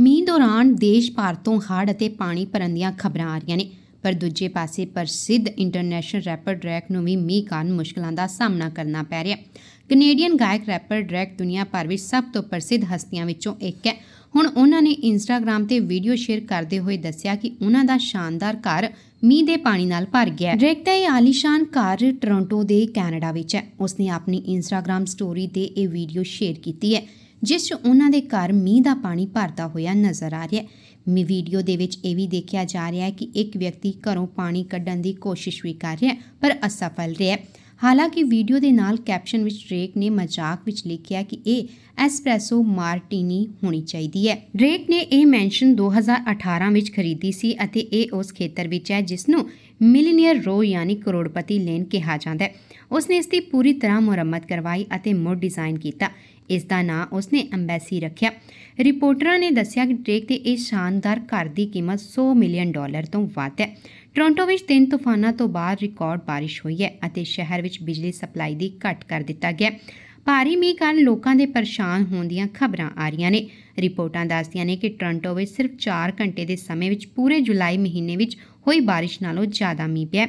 ਮੀਂਹ ਦੌਰਾਨ ਦੇਸ਼ ਭਰ ਤੋਂ ਹੜ੍ਹ ਅਤੇ ਪਾਣੀ ਭਰਨ ਦੀਆਂ ਖਬਰਾਂ ਆ ਰਹੀਆਂ ਨੇ ਪਰ ਦੂਜੇ ਪਾਸੇ ਪ੍ਰਸਿੱਧ ਇੰਟਰਨੈਸ਼ਨਲ ਰੈਪਰ ਡਰੈਕ ਨੂੰ ਵੀ ਮੀਂਹ ਕਾਰਨ ਮੁਸ਼ਕਲਾਂ ਦਾ ਸਾਹਮਣਾ ਕਰਨਾ ਪੈ ਰਿਹਾ ਕੈਨੇਡੀਅਨ ਗਾਇਕ ਰੈਪਰ ਡਰੈਕ ਦੁਨੀਆ ਭਰ ਵਿੱਚ ਸਭ ਤੋਂ ਪ੍ਰਸਿੱਧ ਹਸਤੀਆਂ ਵਿੱਚੋਂ ਇੱਕ ਹੈ ਹੁਣ ਉਹਨਾਂ ਨੇ ਇੰਸਟਾਗ੍ਰam ਤੇ ਵੀਡੀਓ ਸ਼ੇਅਰ ਕਰਦੇ ਹੋਏ ਦੱਸਿਆ ਕਿ ਉਹਨਾਂ ਦਾ ਸ਼ਾਨਦਾਰ ਘਰ ਮੀਂਹ ਦੇ ਪਾਣੀ ਨਾਲ ਭਰ ਗਿਆ ਹੈ ਡਰੈਕ ਦਾ ਇਹ ਆਲੀਸ਼ਾਨ ਘਰ ਟੋਰਾਂਟੋ ਦੇ ਕੈਨੇਡਾ ਵਿੱਚ ਹੈ ਉਸਨੇ ਆਪਣੀ ਇੰਸਟਾਗ੍ਰam ਸਟੋਰੀ ਤੇ ਇਹ ਵੀਡੀਓ ਸ਼ੇਅਰ ਕੀਤੀ ਹੈ ਜਿਸ 'ਚ ਉਹਨਾਂ ਦੇ ਘਰ ਮੀਂਹ ਦਾ ਪਾਣੀ ਭਰਦਾ ਹੋਇਆ ਨਜ਼ਰ ਆ ਰਿਹਾ ਹੈ ਮੀ ਵੀਡੀਓ ਦੇ ਵਿੱਚ ਇਹ ਵੀ ਦੇਖਿਆ ਜਾ ਰਿਹਾ ਹੈ ਕਿ ਇੱਕ ਵਿਅਕਤੀ ਘਰੋਂ ਪਾਣੀ ਕੱਢਣ ਦੀ ਕੋਸ਼ਿਸ਼ ਵੀ ਕਰ ਰਿਹਾ ਪਰ ਅਸਫਲ ਰਿਹਾ ਹੈ ਹਾਲਾਂਕਿ ਵੀਡੀਓ ਦੇ ਨਾਲ ਕੈਪਸ਼ਨ ਵਿੱਚ ਡ੍ਰੇਕ ਨੇ ਮਜ਼ਾਕ ਵਿੱਚ ਲਿਖਿਆ ਕਿ ਇਹ ਐਸਪ੍ਰੈਸੋ ਮਾਰਟੀਨੀ ਹੋਣੀ ਚਾਹੀਦੀ ਹੈ ਡ੍ਰੇਕ ਨੇ ਇਹ ਮੈਂਸ਼ਨ 2018 ਵਿੱਚ ਖਰੀਦੀ ਸੀ ਅਤੇ ਇਹ ਉਸ ਖੇਤਰ ਵਿੱਚ ਹੈ ਜਿਸ ਨੂੰ ਮਿਲੀਨੀਅਰ ਰੋ ਯਾਨੀ ਕਰੋੜਪਤੀ ਲੇਨ ਕਿਹਾ ਜਾਂਦਾ ਹੈ ਉਸਨੇ ਇਸ ਦੀ ਪੂਰੀ ਤਰ੍ਹਾਂ ਮੁਰੰਮਤ ਕਰਵਾਈ ਅਤੇ ਮੁੜ ਡਿਜ਼ਾਈਨ ਕੀਤਾ ਇਸ ਦਾ ਨਾਂ ਉਸਨੇ ਐਮਬੈਸੀ ਰੱਖਿਆ ਰਿਪੋਰਟਰਾਂ ਨੇ ਦੱਸਿਆ ਕਿ ਡ੍ਰੇਕ ਦੇ ਇਹ ਸ਼ਾਨਦਾਰ ਘਰ ਦੀ ਕੀਮਤ 100 ਮਿਲੀਅਨ ਡਾਲਰ ਤੋਂ ਵੱਧ ਹੈ ਟੋਰਾਂਟੋ ਵਿੱਚ ਤਿੰਨ ਤੂਫਾਨਾਂ ਤੋਂ ਬਾਅਦ ਰਿਕਾਰਡ بارش ਹੋਈ ਹੈ ਅਤੇ ਸ਼ਹਿਰ ਵਿੱਚ ਬਿਜਲੀ ਸਪਲਾਈ ਦੀ ਘਟ ਕਰ ਦਿੱਤਾ ਗਿਆ ਭਾਰੀ ਮੀਂਹ ਕਾਰਨ ਲੋਕਾਂ ਦੇ ਪਰੇਸ਼ਾਨ ਹੋਣ ਦੀਆਂ ਖਬਰਾਂ ਆ ਰਹੀਆਂ ਨੇ ਰਿਪੋਰਟਾਂ ਦੱਸਦੀਆਂ ਨੇ ਕਿ ਟ੍ਰਾਂਟੋ ਵਿੱਚ ਸਿਰਫ 4 ਘੰਟੇ ਦੇ ਸਮੇਂ ਵਿੱਚ ਪੂਰੇ ਜੁਲਾਈ ਮਹੀਨੇ ਵਿੱਚ ਹੋਈ ਬਾਰਿਸ਼ ਨਾਲੋਂ ਜ਼ਿਆਦਾ ਮੀਂਹ ਪਿਆ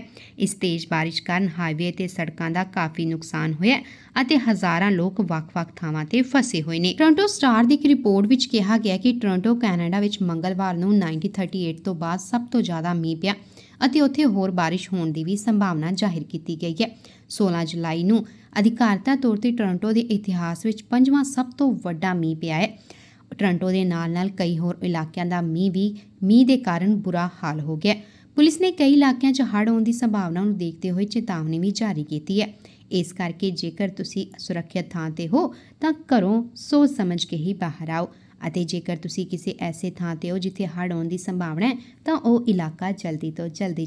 ਇਸ ਤੇਜ਼ ਬਾਰਿਸ਼ ਕਾਰਨ ਹਾਈਵੇ ਤੇ ਸੜਕਾਂ ਦਾ ਕਾਫੀ ਨੁਕਸਾਨ ਹੋਇਆ ਅਤੇ ਹਜ਼ਾਰਾਂ ਲੋਕ ਵੱਖ-ਵੱਖ ਥਾਵਾਂ ਤੇ ਫਸੇ ਹੋਏ ਨੇ ਟ੍ਰਾਂਟੋ ਸਟਾਰ ਦੀ ਇੱਕ ਰਿਪੋਰਟ ਵਿੱਚ ਕਿਹਾ ਗਿਆ ਕਿ ਟ੍ਰਾਂਟੋ ਕੈਨੇਡਾ ਵਿੱਚ ਮੰਗਲਵਾਰ ਨੂੰ 1938 ਤੋਂ ਬਾਅਦ ਸਭ ਤੋਂ ਜ਼ਿਆਦਾ ਮੀਂਹ ਪਿਆ ਅਤੇ ਉੱਥੇ ਹੋਰ بارش ਹੋਣ ਦੀ ਵੀ ਸੰਭਾਵਨਾ ਜ਼ਾਹਿਰ ਕੀਤੀ ਗਈ ਹੈ 16 ਜੁਲਾਈ ਨੂੰ ਅਧਿਕਾਰਤਾ ਤੌਰ ਤੇ ਟੋਰਾਂਟੋ ਦੇ ਇਤਿਹਾਸ ਵਿੱਚ ਪੰਜਵਾਂ ਸਭ ਤੋਂ ਵੱਡਾ ਮੀਂਹ ਪਿਆ ਹੈ ਟੋਰਾਂਟੋ ਦੇ ਨਾਲ-ਨਾਲ ਕਈ ਹੋਰ ਇਲਾਕਿਆਂ ਦਾ ਮੀਂਹ ਵੀ ਮੀਂਹ ਦੇ ਕਾਰਨ ਬੁਰਾ ਹਾਲ ਹੋ ਗਿਆ ਪੁਲਿਸ ਨੇ ਕਈ ਇਲਾਕਿਆਂ 'ਚ ਹੜ੍ਹ ਆਉਣ ਦੀ ਸੰਭਾਵਨਾ ਨੂੰ ਦੇਖਦੇ ਹੋਏ ਚੇਤਾਵਨੀ ਵੀ ਜਾਰੀ ਕੀਤੀ ਹੈ ਇਸ ਕਰਕੇ ਜੇਕਰ ਤੁਸੀਂ ਸੁਰੱਖਿਅਤ ਥਾਂ ਤੇ ਹੋ ਤਾਂ ਘਰੋਂ ਸੋਚ ਸਮਝ ਕੇ ਹੀ ਬਾਹਰ ਆਓ ਅਤੇ ਜੇਕਰ ਤੁਸੀਂ ਕਿਸੇ ਐਸੇ ਥਾਂ ਤੇ ਹੋ ਜਿੱਥੇ ਹੜ੍ਹ ਆਉਣ ਦੀ ਸੰਭਾਵਨਾ ਹੈ ਤਾਂ ਉਹ ਇਲਾਕਾ ਜਲਦੀ ਤੋਂ ਜਲਦੀ